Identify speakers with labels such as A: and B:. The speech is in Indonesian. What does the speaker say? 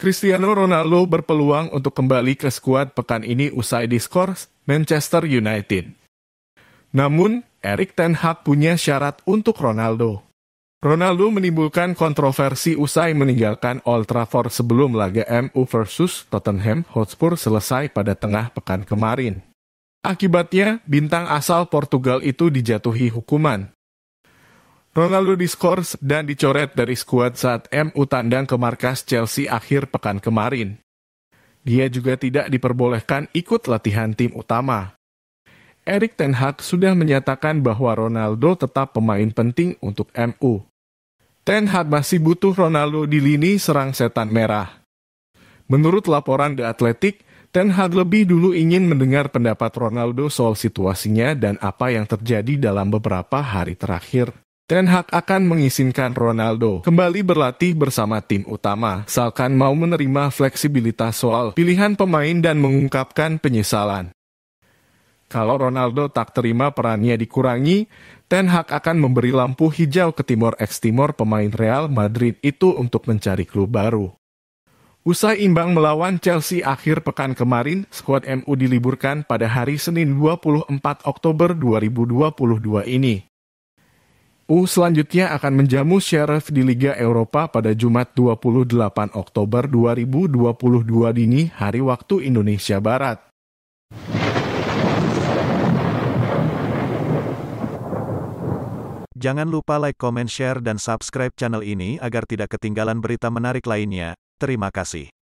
A: Cristiano Ronaldo berpeluang untuk kembali ke skuad pekan ini usai diskor Manchester United. Namun, Erik Ten Hag punya syarat untuk Ronaldo. Ronaldo menimbulkan kontroversi usai meninggalkan Old Trafford sebelum laga MU versus Tottenham Hotspur selesai pada tengah pekan kemarin. Akibatnya, bintang asal Portugal itu dijatuhi hukuman. Ronaldo diskors dan dicoret dari skuad saat MU tandang ke markas Chelsea akhir pekan kemarin. Dia juga tidak diperbolehkan ikut latihan tim utama. Erik Ten Hag sudah menyatakan bahwa Ronaldo tetap pemain penting untuk MU. Ten Hag masih butuh Ronaldo di lini serang setan merah. Menurut laporan The Athletic, Ten Hag lebih dulu ingin mendengar pendapat Ronaldo soal situasinya dan apa yang terjadi dalam beberapa hari terakhir. Ten Hag akan mengizinkan Ronaldo kembali berlatih bersama tim utama, salkan mau menerima fleksibilitas soal pilihan pemain dan mengungkapkan penyesalan. Kalau Ronaldo tak terima perannya dikurangi, Ten Hag akan memberi lampu hijau ke Timor Ex-Timor pemain Real Madrid itu untuk mencari klub baru. Usai imbang melawan Chelsea akhir pekan kemarin, skuad MU diliburkan pada hari Senin 24 Oktober 2022 ini. U selanjutnya akan menjamu Sheriff di Liga Eropa pada Jumat 28 Oktober 2022 dini hari waktu Indonesia Barat.
B: Jangan lupa like, comment, share, dan subscribe channel ini agar tidak ketinggalan berita menarik lainnya. Terima kasih.